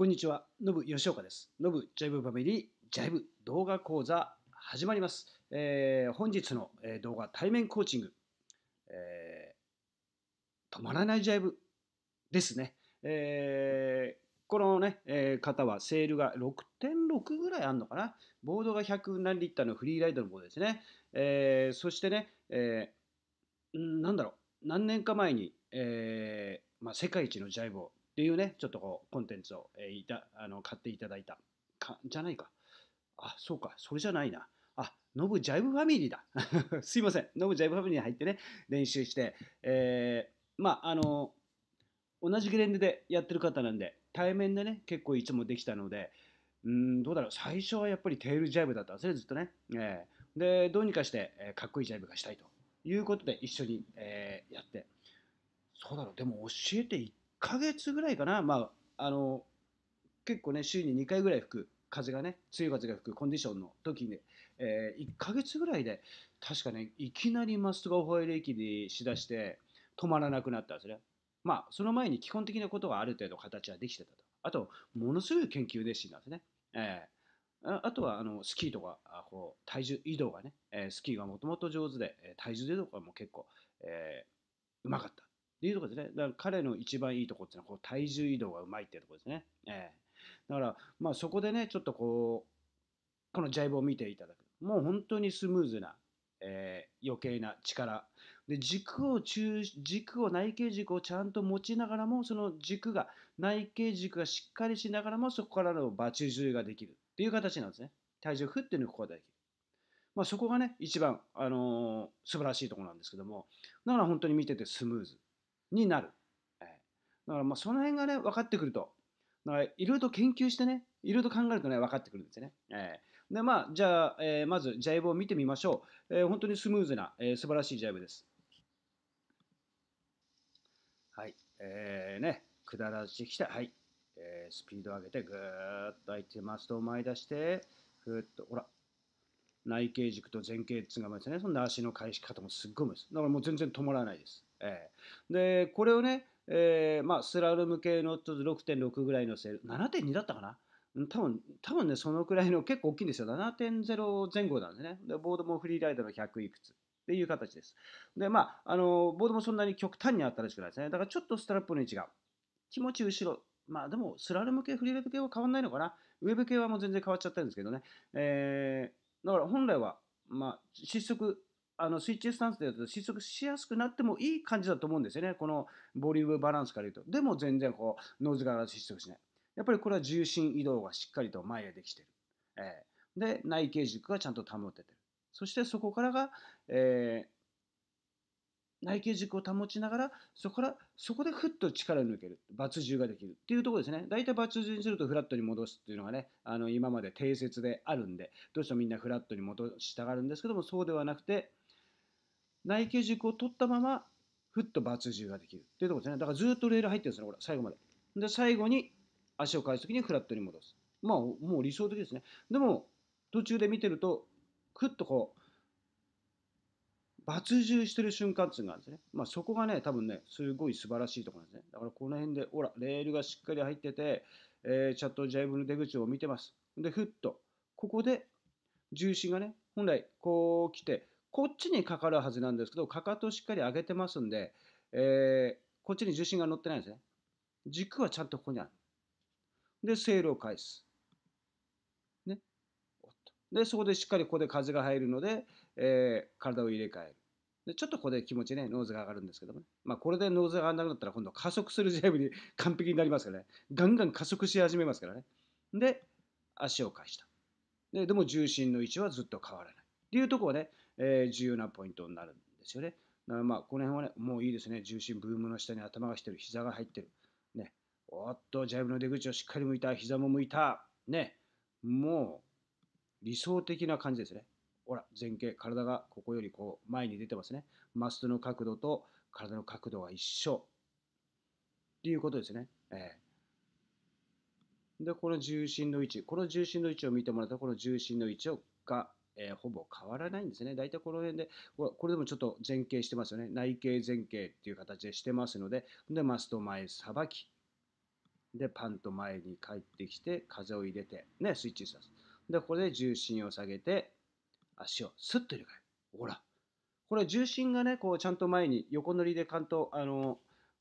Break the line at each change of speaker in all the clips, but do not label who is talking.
こんにちは、のぶ吉岡です。のぶジャイブファミリージャイブ動画講座始まります。えー、本日の動画対面コーチング、えー、止まらないジャイブですね。えー、このね、えー、方はセールが6.6ぐらいあるのかな。ボードが100何リッターのフリーライドのボードですね。えー、そしてね、えー、なんだろう、何年か前に、えーまあ、世界一のジャイブをっていうね、ちょっとこう、コンテンツを、えー、いたあの買っていただいたか、じゃないか。あ、そうか、それじゃないな。あ、ノブジャイブファミリーだ。すいません。ノブジャイブファミリーに入ってね、練習して、えー、まあ、あの、同じゲレンデでやってる方なんで、対面でね、結構いつもできたので、うん、どうだろう、最初はやっぱりテールジャイブだったんですね、ずっとね。えー、で、どうにかして、えー、かっこいいジャイブがしたいということで、一緒に、えー、やって。そうだろう、でも教えていっヶ月ぐらいかな、まあ、あの結構ね、週に2回ぐらい吹く風がね、強い風が吹くコンディションの時に、ね、えー、1ヶ月ぐらいで、確かね、いきなりマストがホイー駅にしだして、止まらなくなったんですね。まあ、その前に基本的なことはある程度形はできてたと。あと、ものすごい研究熱心なんですね。えー、あとはあのスキーとかこう体重移動がね、えスキーがもともと上手で、え体重移動がも結構、えうまかった。っていうとこですね。だから彼の一番いいとこっていうのはこう体重移動がうまいっていうとこですね。えー、だから、まあ、そこでね、ちょっとこう、このジャイブを見ていただく。もう本当にスムーズな、えー、余計な力。で軸を中軸を内径軸をちゃんと持ちながらもその軸が内径軸がしっかりしながらもそこからのバチ重ができるっていう形なんですね。体重を振って抜くことができる。まあ、そこがね、一番、あのー、素晴らしいところなんですけども、だから本当に見ててスムーズ。になる。だからまあその辺がね、分かってくると、いろいろと研究してね、いろいろと考えるとね、分かってくるんですよね。えー、で、まあ、じゃあ、えー、まず、ジャイブを見てみましょう。えー、本当にスムーズな、えー、素晴らしいジャイブです。はい。えー、ね、下らしてきて、はい。えー、スピードを上げて、ぐーっと相手マストを前出して、ふーっと、ほら、内傾軸と前傾っがですね、その足の返し方もすっごいです。だからもう全然止まらないです。えー、で、これをね、えー、まあ、スラルム系の6.6ぐらいのセール、7.2だったかな多分、多分ね、そのくらいの結構大きいんですよ。7.0前後なんですね。で、ボードもフリーライダーの100いくつ。っていう形です。で、まあ、あの、ボードもそんなに極端に新しくないですね。だからちょっとストラップの位置が、気持ち後ろ。まあでも、スラルム系、フリーレッド系は変わんないのかな。ウェブ系はもう全然変わっちゃったんですけどね。えーだから本来は、まあ、失速あのスイッチスタンスでやると失速しやすくなってもいい感じだと思うんですよね、このボリュームバランスから言うと。でも全然こうノーズ側が失速しない。やっぱりこれは重心移動がしっかりと前へできてる。えー、で、内傾軸がちゃんと保ててる。そしてそこからが、えー内径軸を保ちながらそこからそこでふっと力を抜けるバツができるっていうところですね大体バツ1にするとフラットに戻すっていうのがねあの今まで定説であるんでどうしてもみんなフラットに戻したがるんですけどもそうではなくて内径軸を取ったままふっとバツができるっていうところですねだからずっとレール入ってるんですねほら、最後までで最後に足を返す時にフラットに戻すまあもう理想的ですねでも途中で見てるとくっとこう抜獣してる瞬間っていうのがあるんですね。まあ、そこがね、多分ね、すごい素晴らしいところなんですね。だからこの辺で、ほら、レールがしっかり入ってて、えー、チャットジャイブの出口を見てます。で、ふっと、ここで重心がね、本来こう来て、こっちにかかるはずなんですけど、かかとしっかり上げてますんで、えー、こっちに重心が乗ってないんですね。軸はちゃんとここにある。で、セールを返す。ね。で、そこでしっかりここで風が入るので、えー、体を入れ替える。でちょっとここで気持ちね、ノーズが上がるんですけどもね。まあ、これでノーズが上がらなくなったら、今度加速するジャイブに 完璧になりますからね。ガンガン加速し始めますからね。で、足を返した。ででも重心の位置はずっと変わらない。っていうところがね、えー、重要なポイントになるんですよね。まあ、この辺はね、もういいですね。重心、ブームの下に頭がしてる、膝が入ってる。ね。おっと、ジャイブの出口をしっかり向いた、膝も向いた。ね。もう、理想的な感じですね。ほら、前傾、体がここよりこう前に出てますね。マストの角度と体の角度は一緒。っていうことですね。えー、で、この重心の位置、この重心の位置を見てもらったら、この重心の位置をが、えー、ほぼ変わらないんですね。大体この辺で、これでもちょっと前傾してますよね。内傾前傾っていう形でしてますので、で、マスト前さばき。で、パンと前に帰ってきて、風を入れて、ね、スイッチさす。で、ここで重心を下げて、足をスッと入れ替える。ほら。これ重心がね、こうちゃんと前に横乗りで関東、あの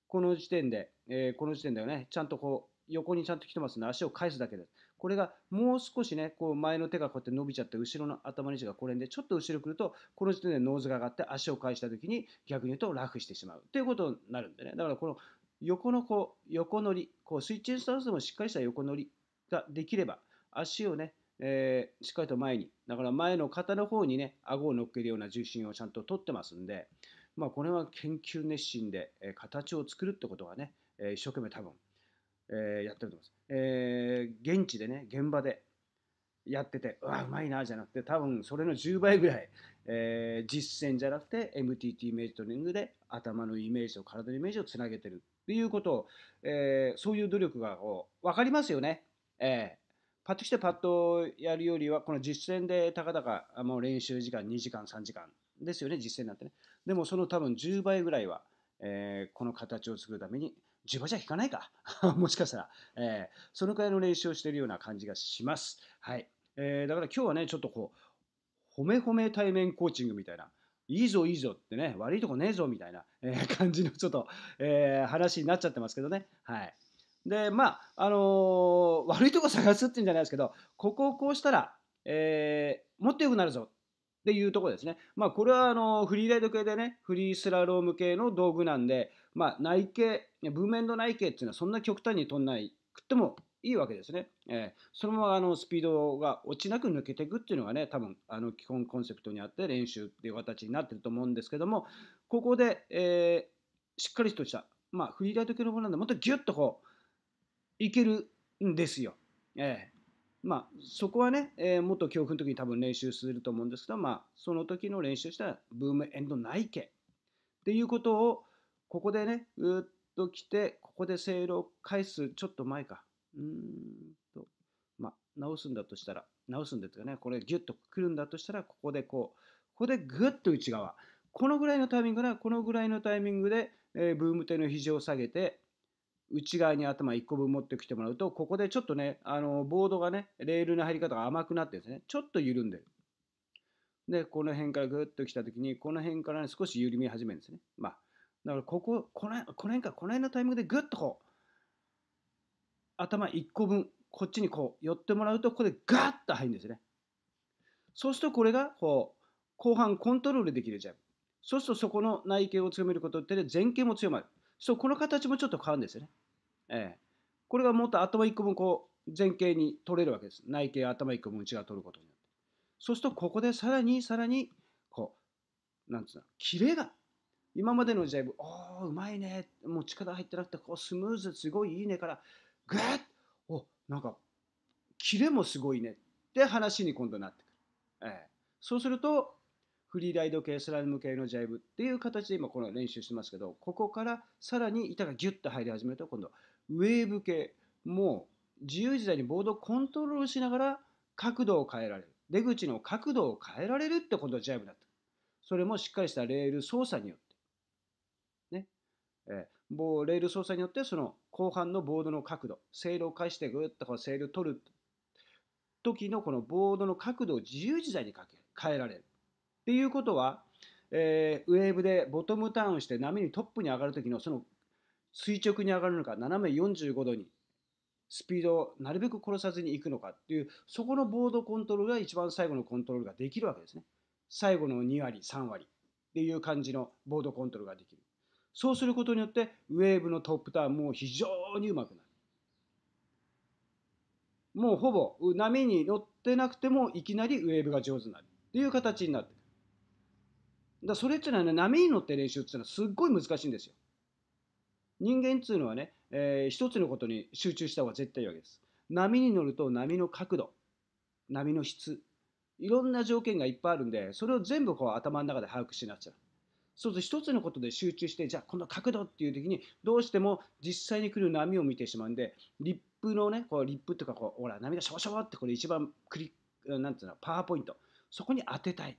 この時点で、えー、この時点ではね、ちゃんとこう横にちゃんと来てますね。足を返すだけです。これがもう少しね、こう前の手がこうやって伸びちゃって、後ろの頭の位置がこれで、ちょっと後ろ来ると、この時点でノーズが上がって、足を返した時に逆に言うとラフしてしまうということになるんでね。だからこの横のこう横乗り、こうスイッチンスタンスでもしっかりした横乗りができれば、足をね、えー、しっかりと前に、だから前の肩の方にね、顎を乗っけるような重心をちゃんと取ってますんで、まあ、これは研究熱心で、えー、形を作るってことがね、えー、一生懸命多分、えやってると思います。え現地でね、現場でやってて、うわ、うまいな、じゃなくて、多分それの10倍ぐらい、え実践じゃなくて、MTT イメージトレーニングで頭のイメージと体のイメージをつなげてるっていうことを、えそういう努力がこう分かりますよね。えーパッとてパッとやるよりは、この実践でたかだかもう練習時間2時間、3時間ですよね、実践になってね。でもその多分10倍ぐらいは、えー、この形を作るために、10倍じゃ引かないか もしかしたら、えー、そのくらいの練習をしているような感じがします。はい。えー、だから今日はね、ちょっとこう、褒め褒め対面コーチングみたいな、いいぞいいぞってね、悪いとこねえぞみたいな、えー、感じのちょっと、えー、話になっちゃってますけどね。はい。でまああのー、悪いとこ探すっていうんじゃないですけどここをこうしたら、えー、もっと良くなるぞっていうとこですね。まあ、これはあのフリーライド系でね、フリースラローム系の道具なんで、まあ、内径、ブーメンド内径っていうのはそんな極端に取んないくってもいいわけですね。えー、そのままあのスピードが落ちなく抜けていくっていうのがね、多分あの基本コンセプトにあって練習っていう形になってると思うんですけども、ここで、えー、しっかりとした、まあ、フリーライド系のものなんで、もっとギュッとこう、いけるんですよ。ええまあ、そこはね、えー、もっと教訓の時に多分練習すると思うんですけど、まあ、その時の練習したらブームエンドないけっていうことをここでねぐっと来てここで正ーを返すちょっと前かうんと、まあ、直すんだとしたら直すんですよねこれギュッとくるんだとしたらここでこうここでグッと内側このぐらいのタイミングなこのぐらいのタイミングで、えー、ブーム手の肘を下げて内側に頭1個分持ってきてもらうとここでちょっとねあのボードがねレールの入り方が甘くなってですねちょっと緩んでるでこの辺からぐっと来たときにこの辺から、ね、少し緩み始めるんですねまあだからこここのこの辺かこの辺のタイミングでぐっとこう頭1個分こっちにこう寄ってもらうとここでガッと入るんですねそうするとこれがこう後半コントロールできるちゃう。そうするとそこの内径を強めることって前傾も強まるそうこの形もちょっと変わるんですよね。ええ、これがもっと頭1個分こう前傾に取れるわけです。内径頭1個分内側取ることによって。そうするとここでさらにさらにこうなんつうのキレが今までのジイブ、おおうまいねもう力入ってなくてこうスムーズすごいいいねからぐッおなんかキレもすごいねって話に今度なってくる。ええ、そうするとフリーライド系、スライム系のジャイブっていう形で今この練習してますけど、ここからさらに板がギュッと入り始めると、今度ウェーブ系、もう自由自在にボードをコントロールしながら角度を変えられる。出口の角度を変えられるって今度はジャイブだった。それもしっかりしたレール操作によって。ね。えー、レール操作によって、その後半のボードの角度、セールを返してグッとこうセール取る時のこのボードの角度を自由自在に変えられる。ていうことは、えー、ウェーブでボトムターンして波にトップに上がるときのその垂直に上がるのか斜め45度にスピードをなるべく殺さずにいくのかっていうそこのボードコントロールが一番最後のコントロールができるわけですね。最後の2割3割っていう感じのボードコントロールができる。そうすることによってウェーブのトップターンも非常にうまくなる。もうほぼ波に乗ってなくてもいきなりウェーブが上手になるっていう形になってだそれっていうのはね波に乗って練習っていうのはすっごい難しいんですよ。人間っていうのはね、えー、一つのことに集中した方が絶対いいわけです。波に乗ると波の角度波の質いろんな条件がいっぱいあるんでそれを全部こう頭の中で把握しなっちゃう。そうすると一つのことで集中してじゃあこの角度っていう時にどうしても実際に来る波を見てしまうんでリップのねこうリップとかこうほら波がシャワシャワってこれ一番クリなんていうのパワーポイントそこに当てたい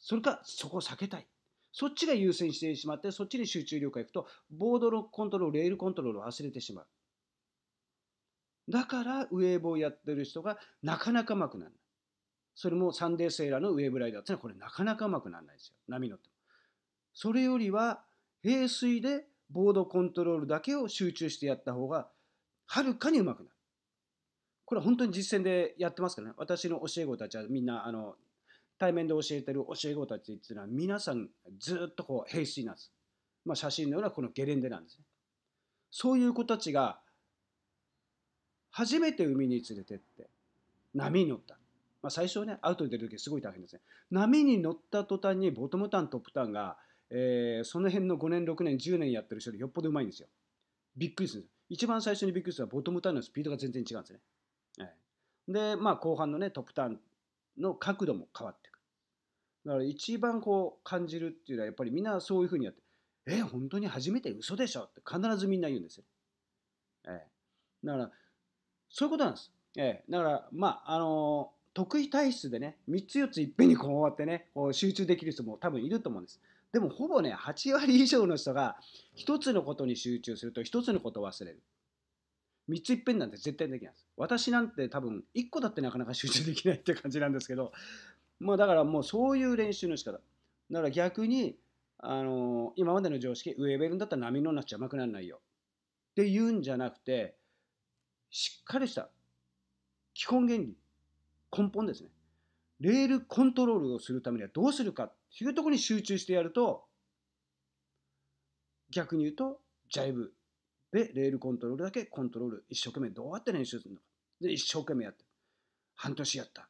それかそこを避けたい。そっちが優先してしまって、そっちに集中力がいくと、ボードコントロール、レールコントロールを忘れてしまう。だから、ウェーブをやってる人がなかなかうまくならない。それもサンデーセーラーのウェーブライダーってのは、これなかなかうまくならないですよ。波乗っても。それよりは、平水でボードコントロールだけを集中してやった方が、はるかにうまくなる。これは本当に実践でやってますからね。私の教え子たちはみんな、あの、対面で教えてる教え子たちっていうのは皆さんずっとこう平水なんです。まあ、写真のようなこのゲレンデなんですね。そういう子たちが初めて海に連れてって波に乗った。まあ、最初ね、アウトに出る時すごい大変ですね。波に乗った途端にボトムタン、トップタンが、えー、その辺の5年、6年、10年やってる人よりよっぽどうまいんですよ。びっくりするんです。一番最初にびっくりするのはボトムタンのスピードが全然違うんですね。えー、で、まあ、後半のね、トップタンの角度も変わってだから一番こう感じるっていうのはやっぱりみんなそういうふうにやって「え本当に初めて嘘でしょ」って必ずみんな言うんですよ。ええ、だからそういうことなんです。ええ、だからまああの得意体質でね3つ4ついっぺんにこう終わってねこう集中できる人も多分いると思うんです。でもほぼね8割以上の人が1つのことに集中すると1つのことを忘れる。3ついっぺんなんて絶対できないです。私なんて多分1個だってなかなか集中できないって感じなんですけどもうだからもうそういう練習の仕方。だから逆に、あの今までの常識、上ベルだったら波のなっちゃ甘くならないよ。って言うんじゃなくて、しっかりした基本原理、根本ですね。レールコントロールをするためにはどうするかっていうところに集中してやると、逆に言うと、ジャイブでレールコントロールだけコントロール、一生懸命どうやって練習するのか。で、一生懸命やって、半年やった。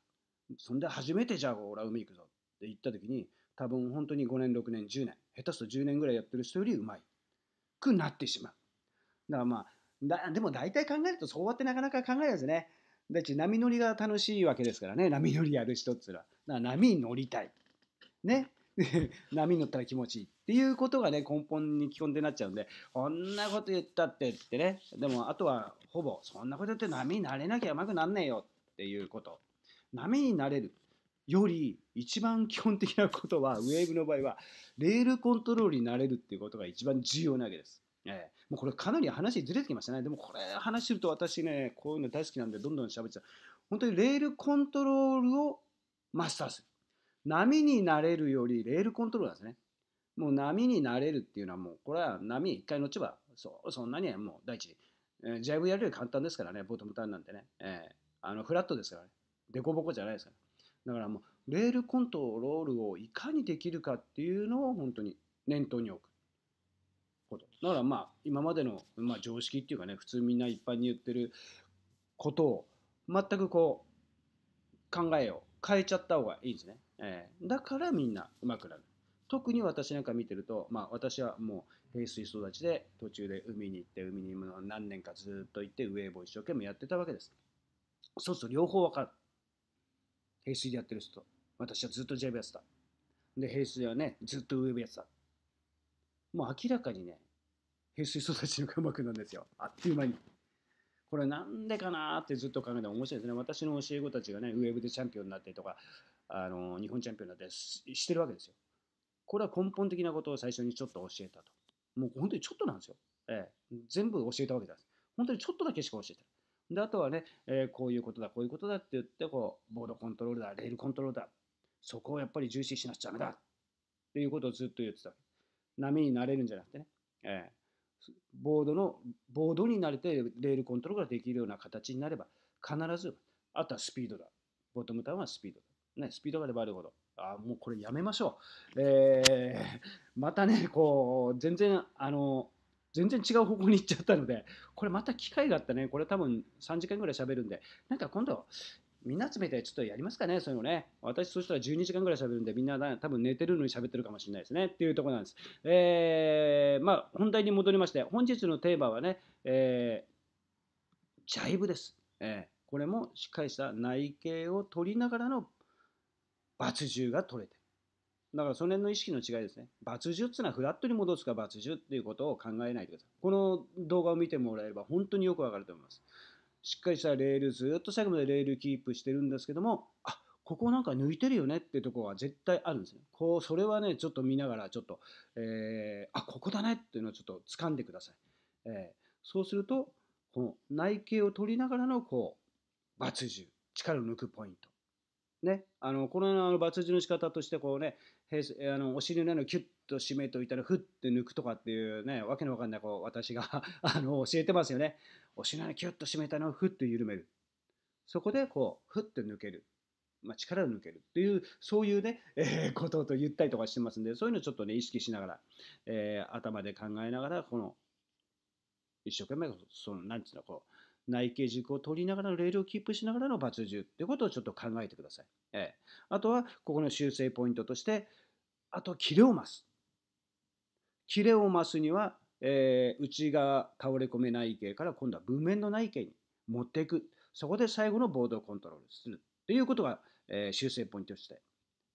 そんで初めてじゃあ俺は海行くぞって言った時に多分本当に5年6年10年下手すると10年ぐらいやってる人よりうまいくなってしまうだからまあだでも大体考えるとそうやってなかなか考えないですねだって波乗りが楽しいわけですからね波乗りやる人っつらだから波に乗りたいね 波に乗ったら気持ちいいっていうことがね根本に基本でなっちゃうんでこんなこと言ったってってねでもあとはほぼそんなこと言って波に慣れなきゃうまくなんねえよっていうこと波になれるより一番基本的なことはウェーブの場合はレールコントロールになれるっていうことが一番重要なわけです。えー、もうこれかなり話ずれてきましたね。でもこれ話すると私ね、こういうの大好きなんでどんどん喋っちゃう。本当にレールコントロールをマスターする。波になれるよりレールコントロールなんですね。もう波になれるっていうのはもうこれは波一回乗っちゃえばそそんなにはもう第一、えー、ジャイブやるより簡単ですからね、ボトムターンなんてね。えー、あのフラットですからね。凸凹じゃないですかだからもう、レールコントロールをいかにできるかっていうのを本当に念頭に置くこと。だからまあ、今までの、まあ、常識っていうかね、普通みんな一般に言ってることを、全くこう、考えを変えちゃった方がいいんですね。えー、だからみんな上手くなる。特に私なんか見てると、まあ、私はもう平水育ちで途中で海に行って海に何年かずっと行ってウェーブを一生懸命やってたわけです。そうすると両方分かる。平水でやってる人と、私はずっと JB やってた。で、平水はね、ずっと Web やってた。もう明らかにね、平水育ちの科目なんですよ。あっという間に。これなんでかなってずっと考えたら面白いですね。私の教え子たちがね、ウェブでチャンピオンになってとか、あの日本チャンピオンになってしてるわけですよ。これは根本的なことを最初にちょっと教えたと。もう本当にちょっとなんですよ。ええ、全部教えたわけです。本当にちょっとだけしか教えてない。であとはね、えー、こういうことだこういうことだって言ってこうボードコントロールだレールコントロールだそこをやっぱり重視しなくちゃダメだっていうことをずっと言ってた波になれるんじゃなくてね、えー、ボードのボードに慣れてレールコントロールができるような形になれば必ずあとはスピードだボトムタウンはスピードだ、ね、スピードがあればあるほどあもうこれやめましょう、えー、またねこう全然あの全然違う方向に行っちゃったので、これまた機会があったね、これ多分3時間ぐらい喋るんで、なんか今度、みんな集めてちょっとやりますかね、そういうのね。私、そしたら12時間ぐらい喋るんで、みんな多分寝てるのに喋ってるかもしれないですね。っていうとこなんです。えー、まあ、本題に戻りまして、本日のテーマはね、えー、ジャイブです。えー、これもしっかりした内径を取りながらの罰銃が取れてる。だからその辺の意識の違いですね。罰10っていうのはフラットに戻すか罰10っていうことを考えないでください。この動画を見てもらえれば本当によくわかると思います。しっかりしたレール、ずっと最後までレールキープしてるんですけども、あここなんか抜いてるよねっていうところは絶対あるんですね。こう、それはね、ちょっと見ながら、ちょっと、えー、あここだねっていうのをちょっと掴んでください。えー、そうすると、この内径を取りながらの、こう、罰1力を抜くポイント。ね、あのこのような罰字の仕方としてこうね、あのお尻の穴をキュッと締めといたらふって抜くとかっていうねわけのわかんないこう私が あの教えてますよねお尻の穴キュッと締めたのをふっと緩めるそこでこうふって抜ける、まあ、力を抜けるっていうそういうね、えー、ことと言ったりとかしてますんでそういうのをちょっとね意識しながら、えー、頭で考えながらこの一生懸命そのなてつうのこう内径軸を取りながらのレールをキープしながらの罰重っていうことをちょっと考えてください。ええ、あとは、ここの修正ポイントとして、あとキレを増す。キレを増すには、えー、内側倒れ込めない径から今度は文面のない径に持っていく。そこで最後のボードをコントロールするということが、えー、修正ポイントとして、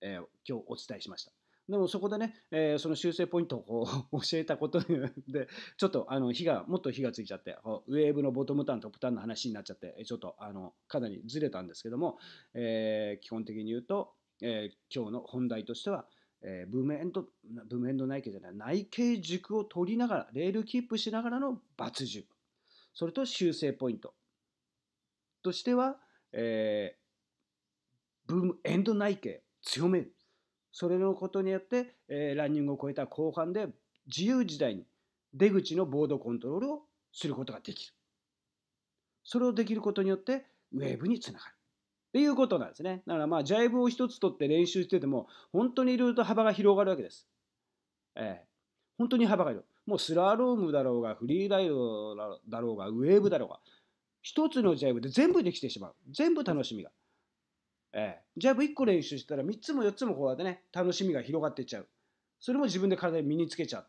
えー、今日お伝えしました。でもそこでね、えー、その修正ポイントをこう 教えたことで、ちょっとあの火が、もっと火がついちゃって、ウェーブのボトムターン、トップターンの話になっちゃって、ちょっとあのかなりずれたんですけども、えー、基本的に言うと、えー、今日の本題としては、えー、ブーメンド、ブーンド内径じゃない、内径軸を取りながら、レールキープしながらの抜ツ軸。それと修正ポイント。としては、えー、ブームエンド内径強める。それのことによって、えー、ランニングを超えた後半で自由自在に出口のボードコントロールをすることができる。それをできることによってウェーブにつながる。っていうことなんですね。だからまあ、ジャイブを一つ取って練習してても、本当にいろいろと幅が広がるわけです。ええー、本当に幅が広い。もうスラロームだろうが、フリーダイドだろうが、ウェーブだろうが、一つのジャイブで全部できてしまう。全部楽しみが。ええー、ジャイブ1個練習したら3つも4つもこうやってね、楽しみが広がっていっちゃう。それも自分で体に身につけちゃう。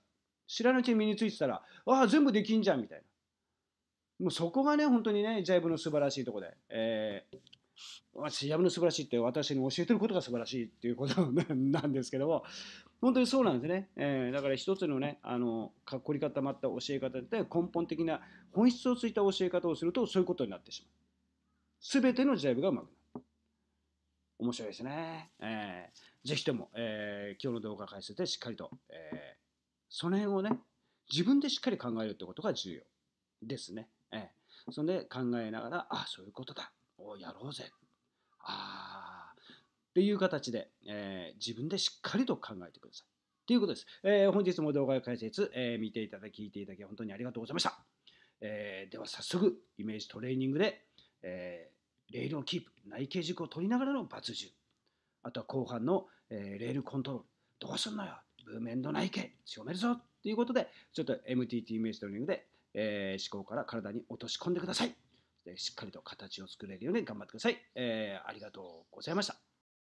知らなきうちに身についてたら、ああ、全部できんじゃんみたいな。もうそこがね、本当にね、ジャイブの素晴らしいとこで。えー CM の素晴らしいって私に教えてることが素晴らしいっていうことなんですけども本当にそうなんですね、えー、だから一つのねあのかっこり固まった教え方で根本的な本質をついた教え方をするとそういうことになってしまうすべてのジャイブがうまくなる面白いですね、えー、ぜひとも、えー、今日の動画解説でしっかりと、えー、その辺をね自分でしっかり考えるってことが重要ですね、えー、そんで考えながらあそういうことだやろうぜ。ああ。っていう形で、えー、自分でしっかりと考えてください。ということです。えー、本日も動画解説、えー、見ていただき、聞いていただき、本当にありがとうございました。えでは早速、イメージトレーニングで、えレールをキープ、内径軸を取りながらの抜ツあとは後半の、えレールコントロール。どうすんのよブーメンド内径強めるぞということで、ちょっと MTT イメージトレーニングで、え思考から体に落とし込んでください。しっかりと形を作れるように頑張ってください。えー、ありがとうございました。